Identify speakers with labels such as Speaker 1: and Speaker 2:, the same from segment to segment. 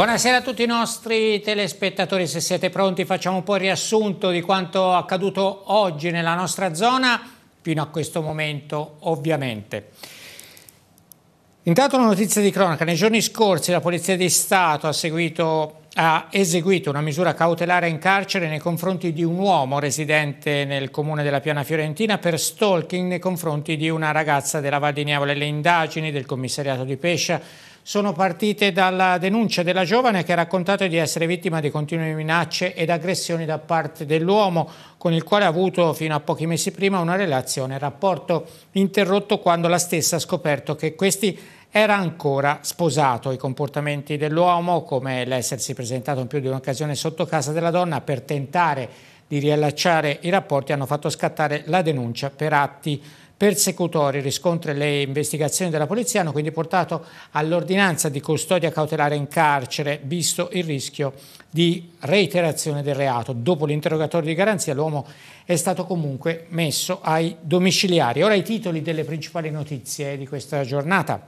Speaker 1: Buonasera a tutti i nostri telespettatori, se siete pronti facciamo un po' il riassunto di quanto accaduto oggi nella nostra zona, fino a questo momento ovviamente. Intanto una notizia di cronaca, nei giorni scorsi la Polizia di Stato ha, seguito, ha eseguito una misura cautelare in carcere nei confronti di un uomo residente nel comune della Piana Fiorentina per stalking nei confronti di una ragazza della Val di Niavola. Le indagini del commissariato di Pescia sono partite dalla denuncia della giovane che ha raccontato di essere vittima di continue minacce ed aggressioni da parte dell'uomo con il quale ha avuto fino a pochi mesi prima una relazione, rapporto interrotto quando la stessa ha scoperto che questi era ancora sposato. I comportamenti dell'uomo, come l'essersi presentato in più di un'occasione sotto casa della donna per tentare di riallacciare i rapporti, hanno fatto scattare la denuncia per atti persecutori. Riscontri le investigazioni della polizia hanno quindi portato all'ordinanza di custodia cautelare in carcere, visto il rischio di reiterazione del reato. Dopo l'interrogatorio di garanzia l'uomo è stato comunque messo ai domiciliari. Ora i titoli delle principali notizie di questa giornata.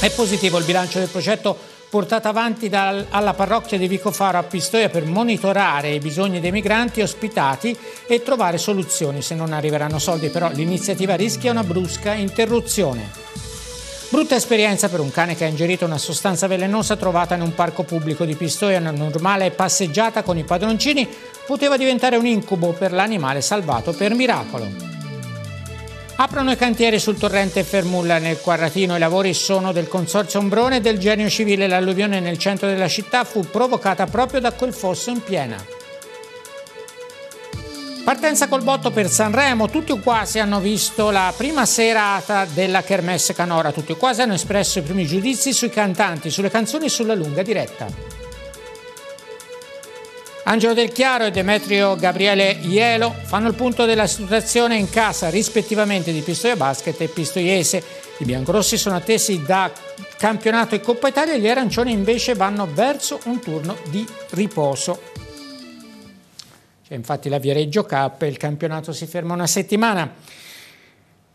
Speaker 1: È positivo il bilancio del progetto portata avanti dal, alla parrocchia di Vicofaro a Pistoia per monitorare i bisogni dei migranti ospitati e trovare soluzioni. Se non arriveranno soldi però l'iniziativa rischia una brusca interruzione. Brutta esperienza per un cane che ha ingerito una sostanza velenosa trovata in un parco pubblico di Pistoia. Una normale passeggiata con i padroncini poteva diventare un incubo per l'animale salvato per miracolo. Aprono i cantieri sul torrente Fermulla nel Quarratino. I lavori sono del Consorzio Ombrone e del Genio Civile. L'alluvione nel centro della città fu provocata proprio da quel fosso in piena. Partenza col botto per Sanremo, tutti o quasi hanno visto la prima serata della Kermesse Canora, tutti o quasi hanno espresso i primi giudizi sui cantanti, sulle canzoni e sulla lunga diretta. Angelo Del Chiaro e Demetrio Gabriele Ielo fanno il punto della situazione in casa rispettivamente di Pistoia Basket e Pistoiese. I biancorossi sono attesi da campionato e Coppa Italia e gli arancioni invece vanno verso un turno di riposo. C'è infatti la Viareggio Cup e il campionato si ferma una settimana.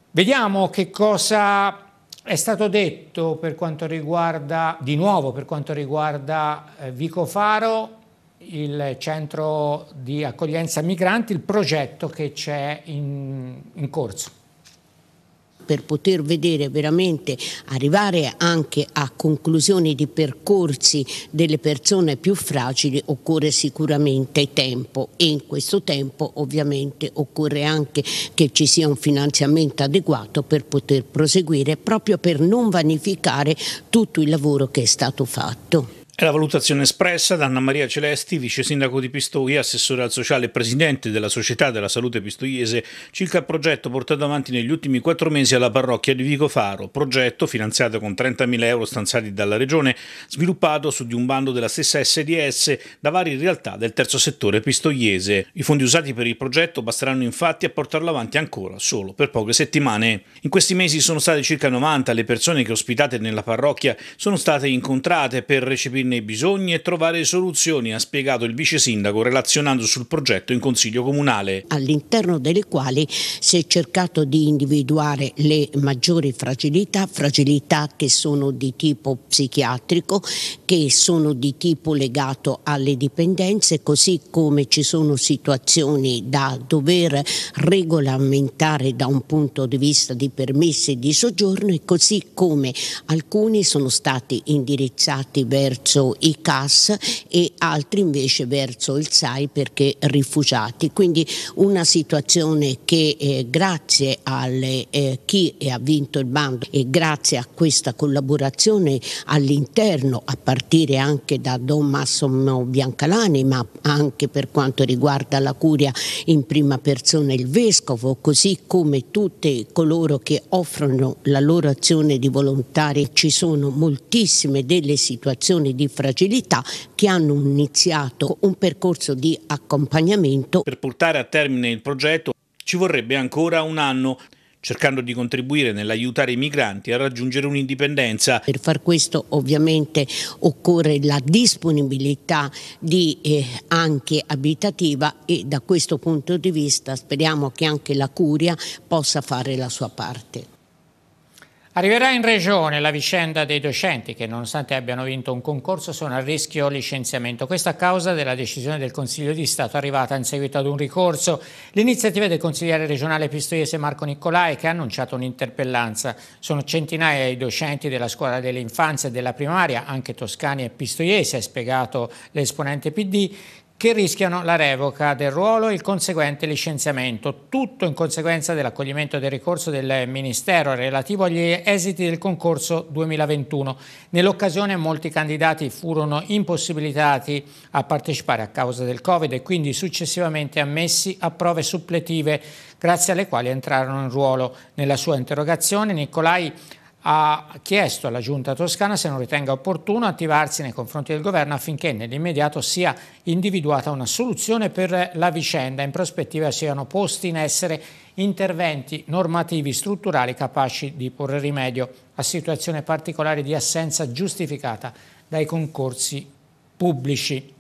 Speaker 1: Vediamo che cosa è stato detto per quanto riguarda, di nuovo per quanto riguarda eh, Vico Faro il centro di accoglienza migranti, il progetto che c'è in, in corso
Speaker 2: per poter vedere veramente arrivare anche a conclusioni di percorsi delle persone più fragili occorre sicuramente tempo e in questo tempo ovviamente occorre anche che ci sia un finanziamento adeguato per poter proseguire proprio per non vanificare tutto il lavoro che è stato fatto.
Speaker 3: È la valutazione espressa da Anna Maria Celesti, vice sindaco di Pistoia, assessore al sociale e presidente della Società della Salute Pistoiese, circa il progetto portato avanti negli ultimi quattro mesi alla parrocchia di Vico Faro, progetto finanziato con 30.000 euro stanziati dalla Regione, sviluppato su di un bando della stessa SDS da varie realtà del terzo settore pistoiese. I fondi usati per il progetto basteranno infatti a portarlo avanti ancora solo per poche settimane. In questi mesi sono state circa 90 le persone che ospitate nella parrocchia sono state incontrate per recepire nei bisogni e trovare soluzioni, ha spiegato il vice sindaco relazionando sul progetto in consiglio
Speaker 2: comunale. All'interno delle quali si è cercato di individuare le maggiori fragilità, fragilità che sono di tipo psichiatrico, che sono di tipo legato alle dipendenze, così come ci sono situazioni da dover regolamentare da un punto di vista di permessi di soggiorno e così come alcuni sono stati indirizzati verso verso i CAS e altri invece verso il SAI perché rifugiati. Quindi una situazione che eh, grazie a eh, chi ha vinto il bando e grazie a questa collaborazione all'interno, a partire anche da Don Massimo Biancalani, ma anche per quanto riguarda la curia in prima persona il Vescovo, così come tutti coloro che offrono la loro azione di volontari, ci sono moltissime delle situazioni di di fragilità che hanno iniziato un percorso di accompagnamento. Per portare
Speaker 3: a termine il progetto ci vorrebbe ancora un anno cercando di contribuire nell'aiutare i migranti a raggiungere un'indipendenza.
Speaker 2: Per far questo ovviamente occorre la disponibilità di, eh, anche abitativa e da questo punto di vista speriamo che anche la Curia possa fare la sua parte.
Speaker 1: Arriverà in regione la vicenda dei docenti che nonostante abbiano vinto un concorso sono a rischio licenziamento. Questo a causa della decisione del Consiglio di Stato arrivata in seguito ad un ricorso. L'iniziativa del consigliere regionale pistoiese Marco Nicolai che ha annunciato un'interpellanza. Sono centinaia i docenti della scuola dell'infanzia e della primaria, anche toscani e pistoiesi, ha spiegato l'esponente PD, che rischiano la revoca del ruolo e il conseguente licenziamento, tutto in conseguenza dell'accoglimento del ricorso del Ministero relativo agli esiti del concorso 2021. Nell'occasione molti candidati furono impossibilitati a partecipare a causa del Covid e quindi successivamente ammessi a prove suppletive grazie alle quali entrarono in ruolo. Nella sua interrogazione Nicolai ha chiesto alla Giunta toscana se non ritenga opportuno attivarsi nei confronti del governo affinché nell'immediato sia individuata una soluzione per la vicenda. In prospettiva siano posti in essere interventi normativi strutturali capaci di porre rimedio a situazioni particolari di assenza giustificata dai concorsi pubblici.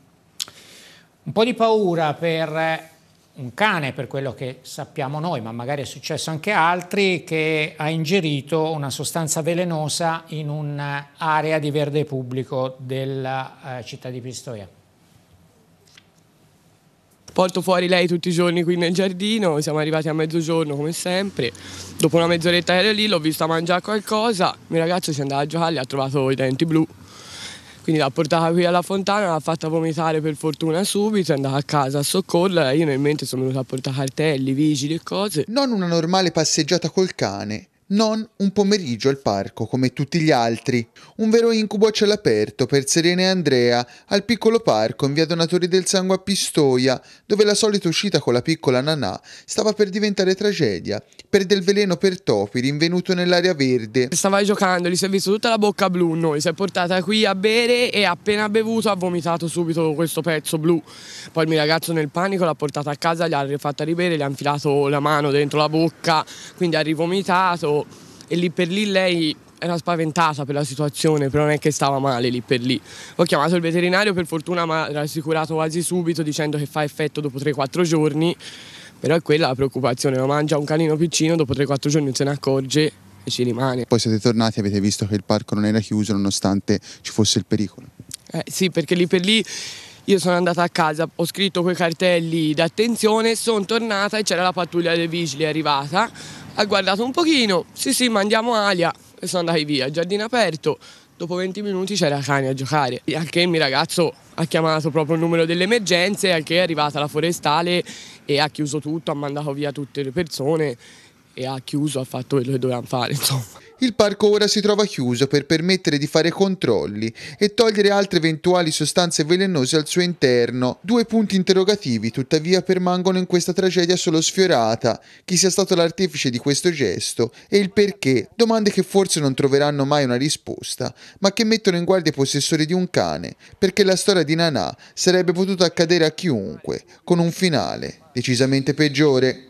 Speaker 1: Un po' di paura per un cane, per quello che sappiamo noi, ma magari è successo anche a altri, che ha ingerito una sostanza velenosa in un'area eh, di verde pubblico della
Speaker 4: eh, città di Pistoia. Porto fuori lei tutti i giorni qui nel giardino, siamo arrivati a mezzogiorno come sempre, dopo una mezz'oretta che ero lì l'ho vista mangiare qualcosa, il mio ragazzo si andava a giocare, e ha trovato i denti blu. Quindi l'ha portata qui alla fontana, l'ha fatta vomitare per fortuna subito, è andata a casa a soccorrere, io nel mente sono venuto a portare cartelli, vigili e cose. Non una normale passeggiata col cane,
Speaker 5: non un pomeriggio al parco come tutti gli altri. Un vero incubo a cielo aperto per Serena e Andrea al piccolo parco in via Donatori del Sangue a Pistoia, dove la solita uscita con la piccola Nanà stava per diventare tragedia, per del veleno per topi rinvenuto nell'area verde.
Speaker 4: Stava giocando, gli si è visto tutta la bocca blu, noi si è portata qui a bere e appena bevuto ha vomitato subito questo pezzo blu. Poi il mio ragazzo nel panico l'ha portata a casa, gli ha rifatta ribere, gli ha infilato la mano dentro la bocca, quindi ha rivomitato e lì per lì lei era spaventata per la situazione, però non è che stava male lì per lì. Ho chiamato il veterinario, per fortuna mi ha rassicurato quasi subito dicendo che fa effetto dopo 3-4 giorni, però è quella la preoccupazione, lo mangia un canino piccino, dopo 3-4 giorni non se ne accorge e ci rimane.
Speaker 5: Poi siete tornati e avete visto che il parco non era chiuso nonostante ci fosse il pericolo.
Speaker 4: Eh, sì, perché lì per lì io sono andata a casa, ho scritto quei cartelli d'attenzione, sono tornata e c'era la pattuglia dei vigili arrivata ha guardato un pochino, sì sì, mandiamo Alia e sono andati via. Giardino aperto, dopo 20 minuti c'era Cani a giocare. Al il mio ragazzo ha chiamato proprio il numero delle emergenze, al è arrivata la forestale e ha chiuso tutto, ha mandato via tutte le persone e ha chiuso, ha fatto quello che dovevamo fare, insomma.
Speaker 5: Il parco ora si trova chiuso per permettere di fare controlli e togliere altre eventuali sostanze velenose al suo interno. Due punti interrogativi tuttavia permangono in questa tragedia solo sfiorata, chi sia stato l'artefice di questo gesto e il perché, domande che forse non troveranno mai una risposta, ma che mettono in guardia i possessori di un cane, perché la storia di Nanà sarebbe potuta accadere a chiunque, con un finale decisamente peggiore.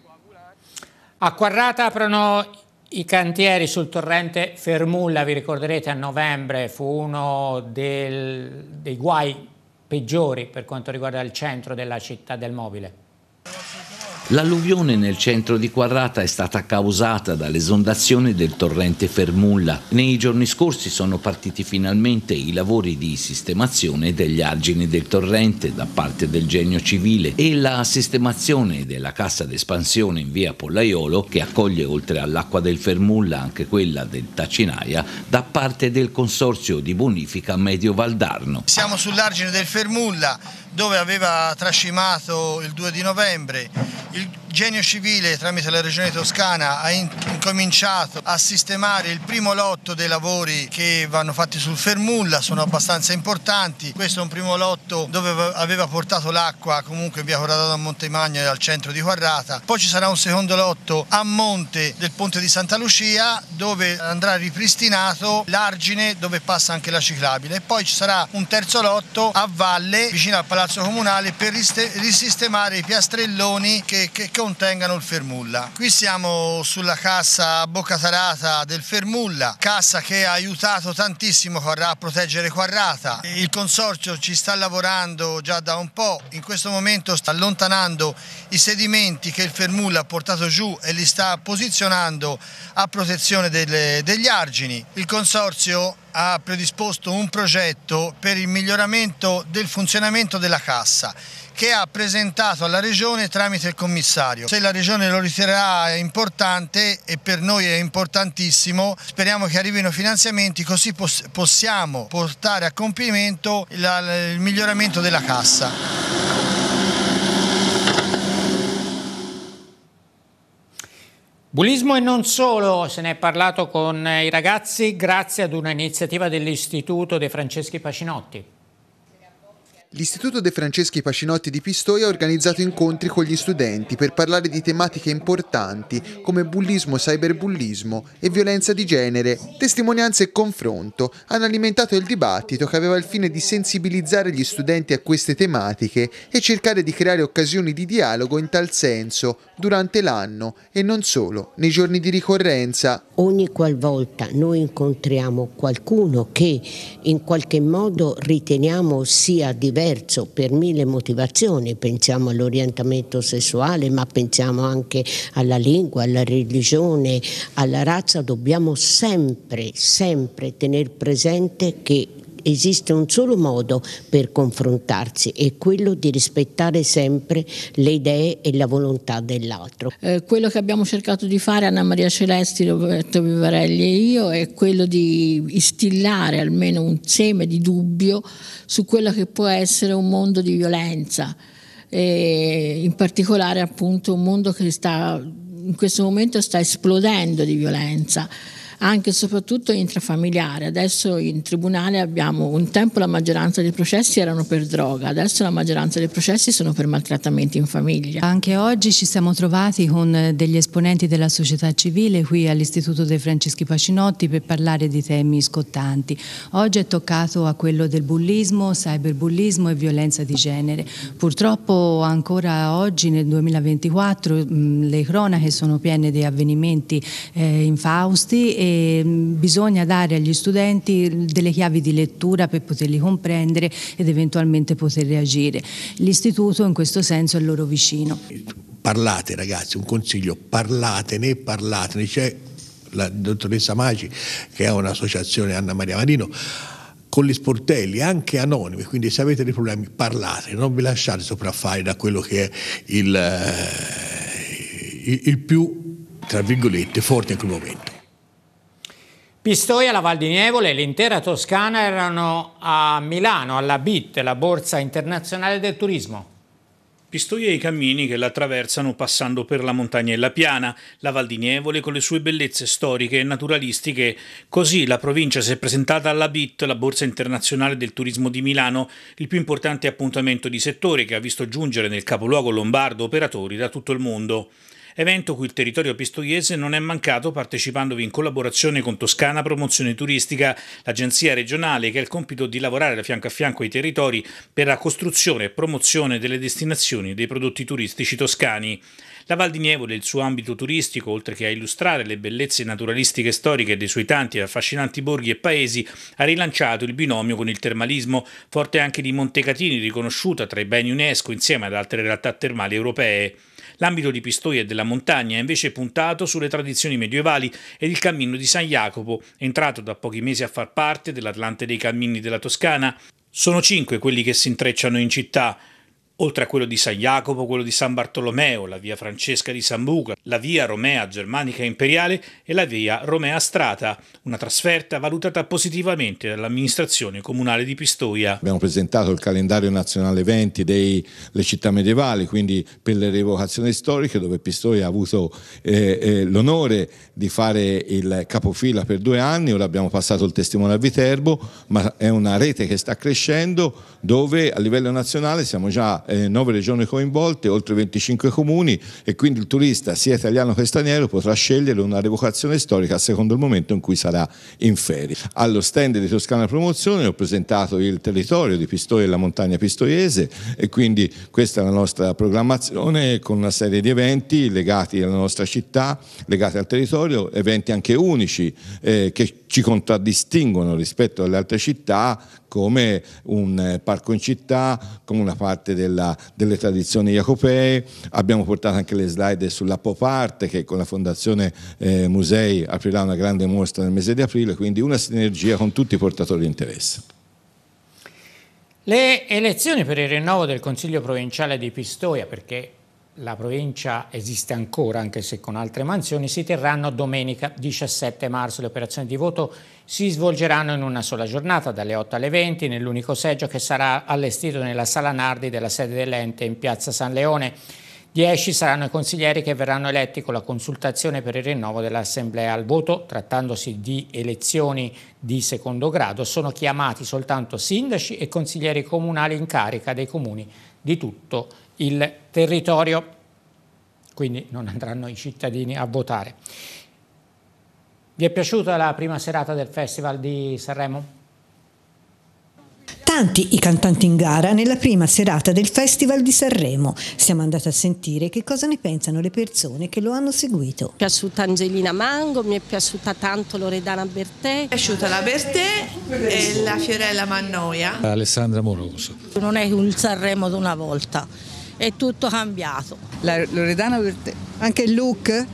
Speaker 1: A Quarrata aprono i cantieri sul torrente Fermulla, vi ricorderete a novembre fu uno del, dei guai peggiori per quanto riguarda il centro della città del mobile.
Speaker 3: L'alluvione nel centro di Quarrata è stata causata dall'esondazione del torrente Fermulla. Nei giorni scorsi sono partiti finalmente i lavori di sistemazione degli argini del torrente da parte del genio civile e la sistemazione della cassa d'espansione in via Pollaiolo, che accoglie oltre all'acqua del Fermulla anche quella del Tacinaia, da parte del consorzio di bonifica Medio Valdarno.
Speaker 6: Siamo sull'argine del Fermulla dove aveva trascimato il 2 di novembre il Genio Civile tramite la Regione Toscana ha incominciato a sistemare il primo lotto dei lavori che vanno fatti sul Fermulla, sono abbastanza importanti. Questo è un primo lotto dove aveva portato l'acqua comunque in via Corrado da Montemagno e al centro di Quarrata. Poi ci sarà un secondo lotto a monte del ponte di Santa Lucia dove andrà ripristinato l'argine dove passa anche la ciclabile. poi ci sarà un terzo lotto a valle vicino al Palazzo Comunale per risistemare i piastrelloni che, che contengano il fermulla. Qui siamo sulla cassa boccatarata del fermulla, cassa che ha aiutato tantissimo a proteggere Quarrata. Il consorzio ci sta lavorando già da un po', in questo momento sta allontanando i sedimenti che il fermulla ha portato giù e li sta posizionando a protezione delle, degli argini. Il consorzio ha predisposto un progetto per il miglioramento del funzionamento della cassa che ha presentato alla Regione tramite il commissario. Se la Regione lo riterrà importante e per noi è importantissimo, speriamo che arrivino finanziamenti così poss possiamo portare a compimento il, il miglioramento della cassa.
Speaker 1: Bullismo e non solo, se ne è parlato con i ragazzi grazie ad un'iniziativa dell'Istituto De Franceschi Pacinotti.
Speaker 5: L'Istituto De Franceschi Pacinotti di Pistoia ha organizzato incontri con gli studenti per parlare di tematiche importanti come bullismo, cyberbullismo e violenza di genere. Testimonianze e confronto hanno alimentato il dibattito che aveva il fine di sensibilizzare gli studenti a queste tematiche e cercare di creare occasioni di dialogo in tal senso durante l'anno e non solo nei giorni di ricorrenza. Ogni qualvolta
Speaker 2: noi incontriamo qualcuno che in qualche modo riteniamo sia diverso diverso per mille motivazioni, pensiamo all'orientamento sessuale, ma pensiamo anche alla lingua, alla religione, alla razza, dobbiamo sempre, sempre tenere presente che esiste un solo modo per confrontarsi e quello di rispettare sempre le idee e la volontà dell'altro. Eh, quello che abbiamo cercato di fare Anna Maria Celesti, Roberto Vivarelli e io è quello di instillare almeno un seme di dubbio su quello che può essere un mondo di violenza. E in particolare appunto un mondo che sta in questo momento sta esplodendo di violenza anche e soprattutto intrafamiliare. Adesso in tribunale abbiamo un tempo la maggioranza dei processi erano per droga, adesso la maggioranza dei processi sono per maltrattamenti in famiglia. Anche oggi ci
Speaker 7: siamo trovati con degli esponenti della società civile qui all'Istituto dei Franceschi Pacinotti per parlare di temi scottanti. Oggi è toccato a quello del bullismo, cyberbullismo e violenza di genere. Purtroppo ancora oggi nel 2024 le cronache sono piene di avvenimenti eh, infausti e Ehm, bisogna dare agli studenti delle chiavi di lettura per poterli comprendere ed eventualmente poter reagire. L'istituto in questo senso è loro vicino.
Speaker 6: Parlate ragazzi, un consiglio, parlatene, parlatene. C'è la dottoressa Maci che è un'associazione Anna Maria Marino con gli sportelli, anche anonimi, quindi se avete dei problemi parlate, non vi lasciate sopraffare da quello che è il, il, eh, il più, tra virgolette, forte in quel momento.
Speaker 1: Pistoia, la Val di Nievole e l'intera Toscana erano a Milano, alla BIT, la Borsa Internazionale del Turismo. Pistoia e i cammini che la attraversano
Speaker 3: passando per la montagna e la piana, la Val di Nievole con le sue bellezze storiche e naturalistiche. Così la provincia si è presentata alla BIT, la Borsa Internazionale del Turismo di Milano, il più importante appuntamento di settore che ha visto giungere nel capoluogo lombardo operatori da tutto il mondo evento cui il territorio pistoiese non è mancato partecipandovi in collaborazione con Toscana Promozione Turistica, l'agenzia regionale che ha il compito di lavorare da fianco a fianco ai territori per la costruzione e promozione delle destinazioni dei prodotti turistici toscani. La Val di Nievole e il suo ambito turistico, oltre che a illustrare le bellezze naturalistiche e storiche dei suoi tanti e affascinanti borghi e paesi, ha rilanciato il binomio con il termalismo, forte anche di Montecatini, riconosciuta tra i beni UNESCO insieme ad altre realtà termali europee. L'ambito di Pistoia e della montagna è invece puntato sulle tradizioni medievali ed il cammino di San Jacopo, entrato da pochi mesi a far parte dell'Atlante dei Cammini della Toscana. Sono cinque quelli che si intrecciano in città, oltre a quello di San Jacopo, quello di San Bartolomeo, la via Francesca di Sambuca, la via Romea Germanica Imperiale e la via Romea Strata, una trasferta valutata positivamente dall'amministrazione comunale di Pistoia. Abbiamo
Speaker 8: presentato il calendario nazionale 20 delle città medievali, quindi per le rievocazioni storiche dove Pistoia ha avuto eh, eh, l'onore di fare il capofila per due anni, ora abbiamo passato il testimone a Viterbo, ma è una rete che sta crescendo dove a livello nazionale siamo già eh, 9 regioni coinvolte, oltre 25 comuni e quindi il turista sia italiano che straniero potrà scegliere una revocazione storica a secondo il momento in cui sarà in ferie. Allo stand di Toscana Promozione ho presentato il territorio di Pistoia e la montagna pistoiese e quindi questa è la nostra programmazione con una serie di eventi legati alla nostra città, legati al territorio, eventi anche unici eh, che ci contraddistinguono rispetto alle altre città come un eh, parco in città, come una parte della, delle tradizioni jacopee. Abbiamo portato anche le slide sulla pop art che con la Fondazione eh, Musei aprirà una grande mostra nel mese di aprile, quindi una sinergia con tutti i portatori di interesse.
Speaker 1: Le elezioni per il rinnovo del Consiglio provinciale di Pistoia, perché la provincia esiste ancora, anche se con altre mansioni, si terranno domenica 17 marzo. Le operazioni di voto si svolgeranno in una sola giornata, dalle 8 alle 20, nell'unico seggio che sarà allestito nella Sala Nardi della sede dell'ente in piazza San Leone. Dieci saranno i consiglieri che verranno eletti con la consultazione per il rinnovo dell'Assemblea al voto. Trattandosi di elezioni di secondo grado, sono chiamati soltanto sindaci e consiglieri comunali in carica dei comuni di tutto il il territorio, quindi non andranno i cittadini a votare. Vi è piaciuta la prima serata del Festival di Sanremo?
Speaker 2: Tanti i cantanti in gara nella prima serata del Festival di Sanremo. Siamo andati a sentire che cosa ne pensano le persone che lo hanno seguito. Mi è piaciuta Angelina Mango, mi è piaciuta tanto Loredana Bertè. Mi è piaciuta la Bertè
Speaker 4: e la Fiorella Mannoia.
Speaker 8: Alessandra Moroso.
Speaker 2: Non è un Sanremo d'una volta è tutto cambiato.
Speaker 8: La Loredana
Speaker 2: per te, anche il look?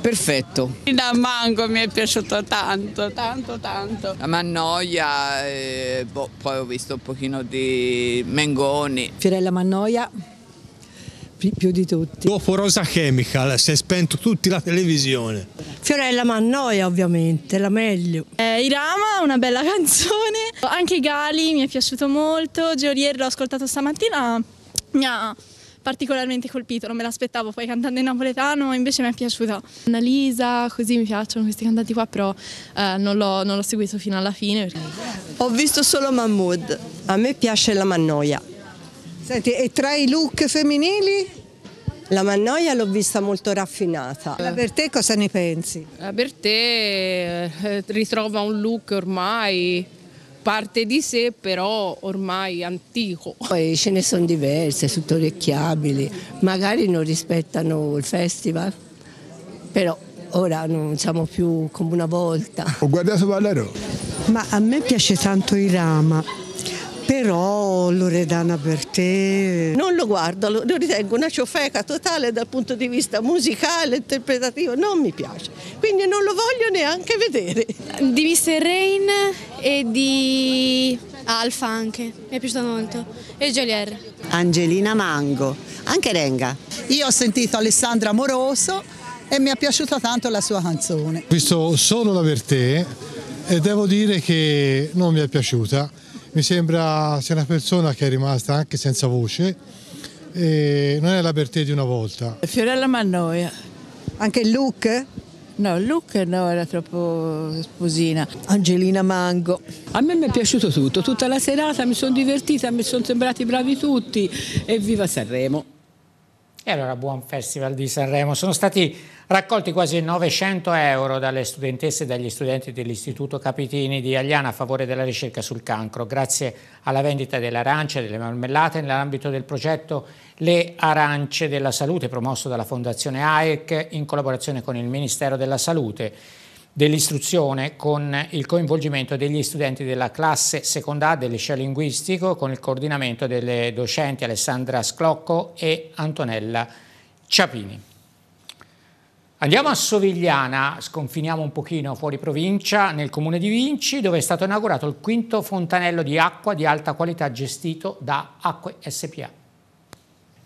Speaker 2: Perfetto. Da mango mi è piaciuto tanto, tanto, tanto.
Speaker 4: La Mannoia, eh, boh, poi ho visto un pochino di Mengoni.
Speaker 2: Fiorella Mannoia,
Speaker 6: più di tutti. Dopo Rosa Chemical si è spento tutti la televisione.
Speaker 2: Fiorella Mannoia ovviamente, la
Speaker 4: meglio. Eh, Irama, una bella canzone. Anche Gali mi è piaciuto molto, Geolier l'ho ascoltato stamattina, mi ha particolarmente colpito, non me l'aspettavo poi cantando in napoletano, invece mi è piaciuta. Annalisa, così mi piacciono questi cantanti qua, però eh, non, l'ho, seguito fino alla fine. Ho visto solo Mahmood, a me piace la Mannoia. Senti, e tra i look femminili? La Mannoia
Speaker 2: l'ho vista molto raffinata. La Bertè cosa ne pensi? La eh, Bertè eh, ritrova un look ormai parte di sé però ormai antico. Poi ce ne sono diverse, tutto orecchiabili, magari non rispettano il festival, però ora non siamo più come una volta. Ho guardato Valero. Ma a me piace tanto il Rama, però Loredana per te... Non lo guardo, lo, ritengo una ciofeca totale dal punto di vista musicale, interpretativo, non mi piace. Quindi non lo voglio neanche vedere.
Speaker 5: Di Mr. Rain e di Alfa anche, mi è piaciuta molto, e Jolier.
Speaker 2: Angelina Mango, anche Renga. Io ho sentito
Speaker 5: Alessandra Moroso e mi è piaciuta tanto la sua canzone.
Speaker 8: Ho visto solo la Vertè e devo dire che non mi è piaciuta. Mi sembra sia una persona che è rimasta anche senza voce e non è la Bertè di una volta.
Speaker 2: Fiorella Mannoia. Anche il look? No, Luca no, era troppo sposina. Angelina Mango. A me mi è piaciuto tutto, tutta la serata mi sono divertita,
Speaker 1: mi sono sembrati bravi tutti. Evviva Sanremo! E allora buon Festival di Sanremo. Sono stati Raccolti quasi 900 euro dalle studentesse e dagli studenti dell'Istituto Capitini di Agliana a favore della ricerca sul cancro, grazie alla vendita delle arance e delle marmellate nell'ambito del progetto Le Arance della Salute, promosso dalla Fondazione AEC in collaborazione con il Ministero della Salute dell'istruzione con il coinvolgimento degli studenti della classe seconda del liceo linguistico con il coordinamento delle docenti Alessandra Sclocco e Antonella Ciapini. Andiamo a Sovigliana, sconfiniamo un pochino fuori provincia, nel comune di Vinci, dove è stato inaugurato il quinto fontanello di acqua di alta qualità gestito da Acque SPA.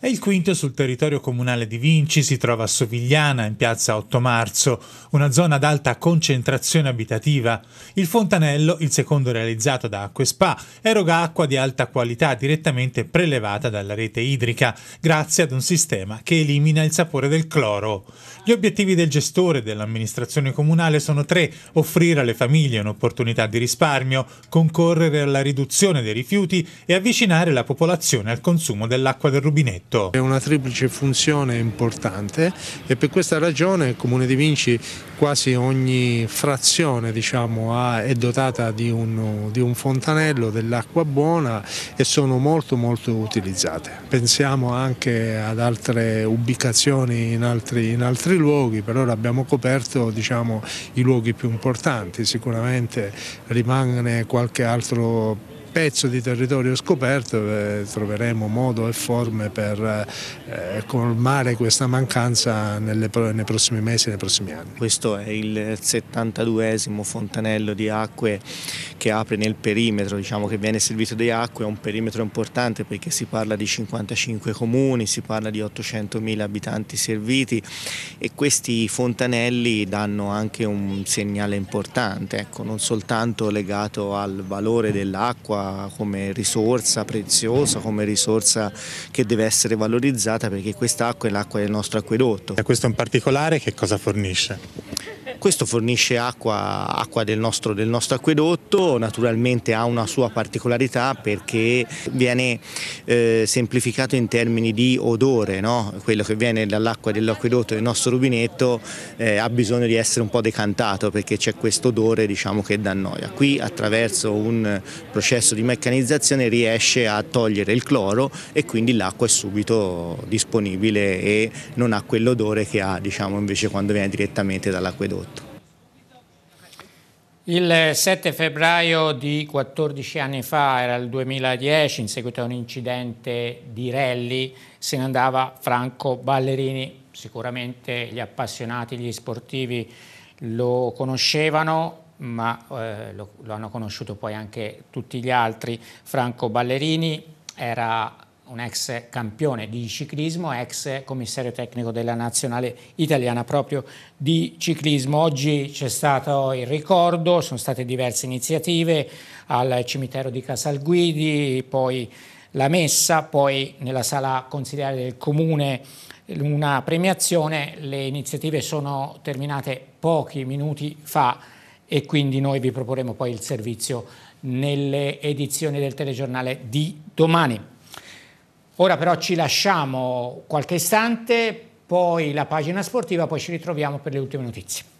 Speaker 3: È il quinto sul territorio comunale di Vinci si trova a Sovigliana, in piazza 8 marzo, una zona ad alta concentrazione abitativa. Il fontanello, il secondo realizzato da Acque Spa, eroga acqua di alta qualità direttamente prelevata dalla rete idrica, grazie ad un sistema che elimina il sapore del cloro. Gli obiettivi del gestore e dell'amministrazione comunale sono tre, offrire alle famiglie un'opportunità di risparmio, concorrere alla riduzione dei rifiuti e avvicinare la popolazione al consumo dell'acqua del rubinetto
Speaker 6: tutto. È una triplice funzione importante e per questa ragione il Comune di Vinci quasi ogni frazione diciamo, ha, è dotata di un, di un fontanello, dell'acqua buona e sono molto molto utilizzate. Pensiamo anche ad altre ubicazioni in altri, in altri luoghi, per ora abbiamo coperto diciamo, i luoghi più importanti, sicuramente rimane qualche altro pezzo di territorio scoperto eh, troveremo modo e forme per eh, colmare questa mancanza nelle, nei prossimi mesi e nei prossimi anni.
Speaker 7: Questo è il 72esimo fontanello di acque che apre nel perimetro, diciamo che viene servito di acque, è un perimetro importante perché si parla di 55 comuni, si parla di 800.000 abitanti serviti e questi fontanelli danno anche un segnale importante, ecco, non soltanto legato al valore dell'acqua, come risorsa preziosa, come risorsa che deve essere valorizzata perché quest'acqua è l'acqua del nostro acquedotto. E questo in particolare che cosa fornisce? Questo fornisce acqua, acqua del, nostro, del, nostro, acquedotto, naturalmente ha una sua particolarità perché viene eh, semplificato in termini di odore, no? quello che viene dall'acqua dell'acquedotto del nostro rubinetto eh, ha bisogno di essere un po' decantato perché c'è questo odore diciamo, che dà noia. Qui attraverso un processo di meccanizzazione riesce a togliere il cloro e quindi l'acqua è subito disponibile e non ha quell'odore che ha diciamo, invece quando viene direttamente dall'acquedotto.
Speaker 1: Il 7 febbraio di 14 anni fa, era il 2010, in seguito a un incidente di rally, se ne andava Franco Ballerini. Sicuramente gli appassionati, gli sportivi lo conoscevano, ma eh, lo, lo hanno conosciuto poi anche tutti gli altri. Franco Ballerini era un ex campione di ciclismo, ex commissario tecnico della nazionale italiana proprio di ciclismo. Oggi c'è stato il ricordo, sono state diverse iniziative al cimitero di Casalguidi, poi la messa, poi nella sala consigliare del comune una premiazione. Le iniziative sono terminate pochi minuti fa e quindi noi vi proporremo poi il servizio nelle edizioni del telegiornale di domani. Ora però ci lasciamo qualche istante, poi la pagina sportiva, poi ci ritroviamo per le ultime notizie.